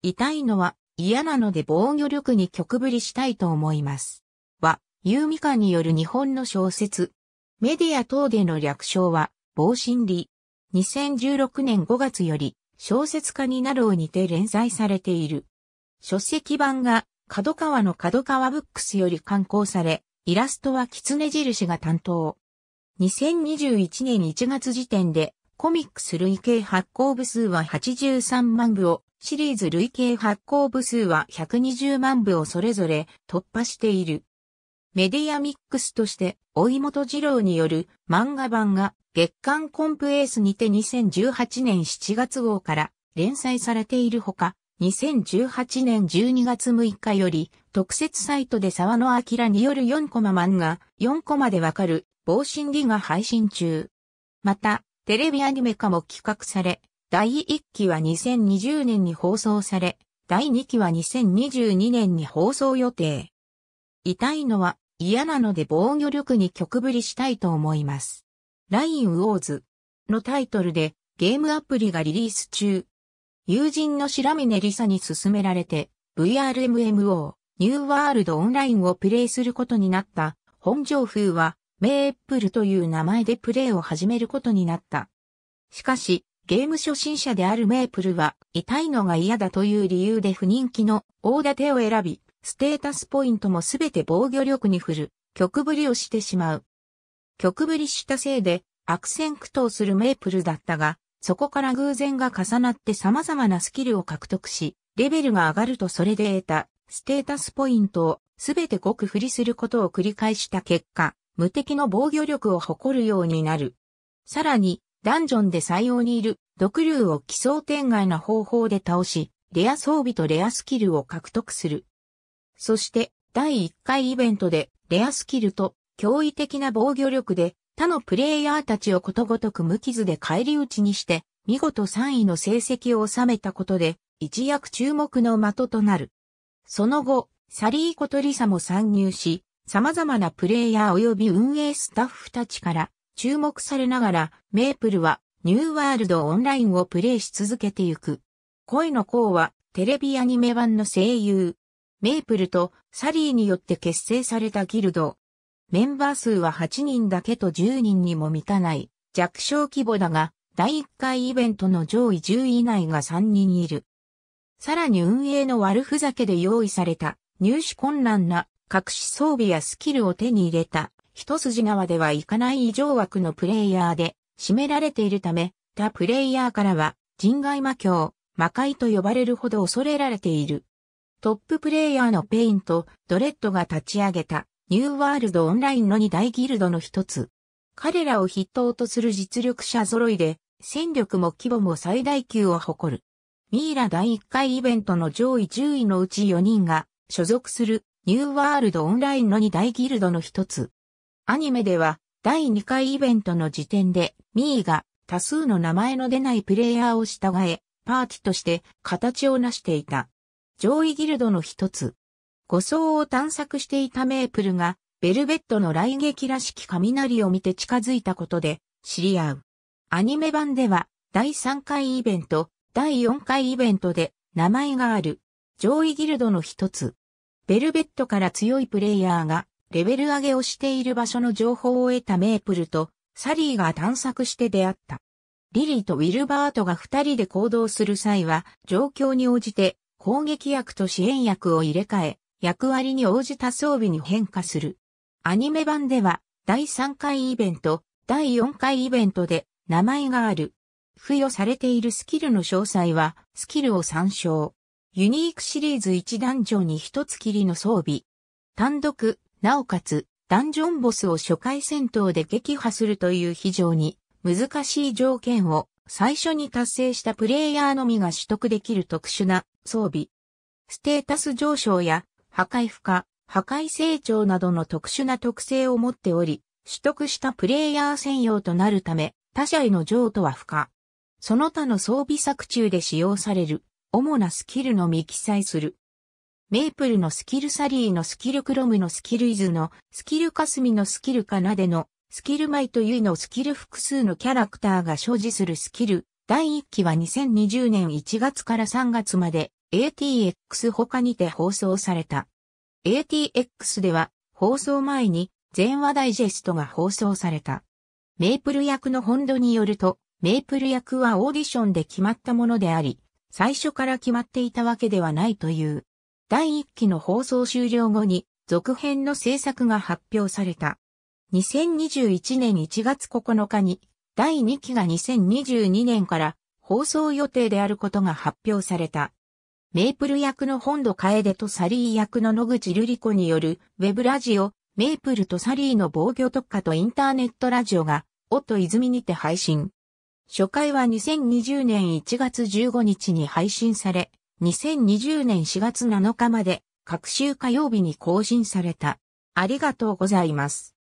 痛いのは嫌なので防御力に極振りしたいと思います。は、ユーミカによる日本の小説。メディア等での略称は、防心理。2016年5月より、小説家になるをにて連載されている。書籍版が、角川の角川ブックスより刊行され、イラストは狐印が担当。2021年1月時点で、コミックス累計発行部数は83万部をシリーズ累計発行部数は120万部をそれぞれ突破している。メディアミックスとして、追い元二郎による漫画版が月刊コンプエースにて2018年7月号から連載されているほか、2018年12月6日より特設サイトで沢野明による4コマ漫画4コマでわかる防振理が配信中。また、テレビアニメ化も企画され、第1期は2020年に放送され、第2期は2022年に放送予定。痛いのは嫌なので防御力に曲振りしたいと思います。ラインウォーズのタイトルでゲームアプリがリリース中。友人の白峰リサに勧められて VRMMO ニューワールドオンラインをプレイすることになった本上風はメープルという名前でプレイを始めることになった。しかしゲーム初心者であるメープルは痛いのが嫌だという理由で不人気の大てを選び、ステータスポイントもすべて防御力に振る、曲振りをしてしまう。曲振りしたせいで悪戦苦闘するメープルだったが、そこから偶然が重なって様々なスキルを獲得し、レベルが上がるとそれで得たステータスポイントをすべてごく振りすることを繰り返した結果、無敵の防御力を誇るようになる。さらに、ダンジョンで採用にいる毒竜を奇想天外な方法で倒し、レア装備とレアスキルを獲得する。そして、第1回イベントで、レアスキルと驚異的な防御力で、他のプレイヤーたちをことごとく無傷で返り討ちにして、見事3位の成績を収めたことで、一躍注目の的となる。その後、サリーコとリサも参入し、様々なプレイヤー及び運営スタッフたちから注目されながら、メープルはニューワールドオンラインをプレイし続けてゆく。恋の子はテレビアニメ版の声優。メープルとサリーによって結成されたギルド。メンバー数は8人だけと10人にも満たない弱小規模だが、第1回イベントの上位10位以内が3人いる。さらに運営の悪ふざけで用意された入手困難な隠し装備やスキルを手に入れた一筋縄ではいかない異常枠のプレイヤーで、占められているため、他プレイヤーからは、人外魔境、魔界と呼ばれるほど恐れられている。トッププレイヤーのペインとドレッドが立ち上げたニューワールドオンラインの2大ギルドの一つ。彼らを筆頭とする実力者揃いで、戦力も規模も最大級を誇る。ミイラ第1回イベントの上位10位のうち4人が所属するニューワールドオンラインの2大ギルドの一つ。アニメでは、第2回イベントの時点で、ミーが多数の名前の出ないプレイヤーを従え、パーティとして形を成していた。上位ギルドの一つ。護送を探索していたメープルが、ベルベットの雷撃らしき雷を見て近づいたことで、知り合う。アニメ版では、第3回イベント、第4回イベントで、名前がある。上位ギルドの一つ。ベルベットから強いプレイヤーが、レベル上げをしている場所の情報を得たメープルと、サリーが探索して出会った。リリーとウィルバートが二人で行動する際は、状況に応じて、攻撃役と支援役を入れ替え、役割に応じた装備に変化する。アニメ版では、第3回イベント、第4回イベントで、名前がある。付与されているスキルの詳細は、スキルを参照。ユニークシリーズ1ダンジョンに一つきりの装備。単独、なおかつ、ダンジョンボスを初回戦闘で撃破するという非常に難しい条件を最初に達成したプレイヤーのみが取得できる特殊な装備。ステータス上昇や破壊負荷、破壊成長などの特殊な特性を持っており、取得したプレイヤー専用となるため、他者への譲渡は不可。その他の装備作中で使用される、主なスキルのみ記載する。メイプルのスキルサリーのスキルクロムのスキルイズのスキルカスミのスキルカナデのスキルマイというのスキル複数のキャラクターが所持するスキル。第1期は2020年1月から3月まで ATX 他にて放送された。ATX では放送前に全話ダイジェストが放送された。メイプル役の本土によると、メイプル役はオーディションで決まったものであり、最初から決まっていたわけではないという。第1期の放送終了後に続編の制作が発表された。2021年1月9日に第2期が2022年から放送予定であることが発表された。メイプル役の本土楓とサリー役の野口瑠璃子によるウェブラジオ、メイプルとサリーの防御特化とインターネットラジオが、おっと泉にて配信。初回は2020年1月15日に配信され、2020年4月7日まで、各週火曜日に更新された。ありがとうございます。